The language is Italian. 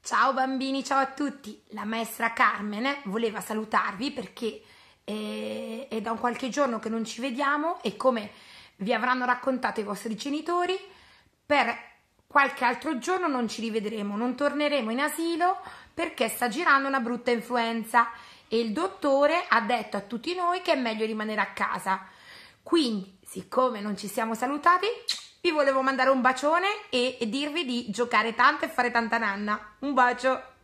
Ciao bambini, ciao a tutti! La maestra Carmen voleva salutarvi perché eh, è da un qualche giorno che non ci vediamo e come vi avranno raccontato i vostri genitori, per qualche altro giorno non ci rivedremo, non torneremo in asilo perché sta girando una brutta influenza e il dottore ha detto a tutti noi che è meglio rimanere a casa. Quindi, siccome non ci siamo salutati, vi volevo mandare un bacione e dirvi di giocare tanto e fare tanta nanna. Un bacio!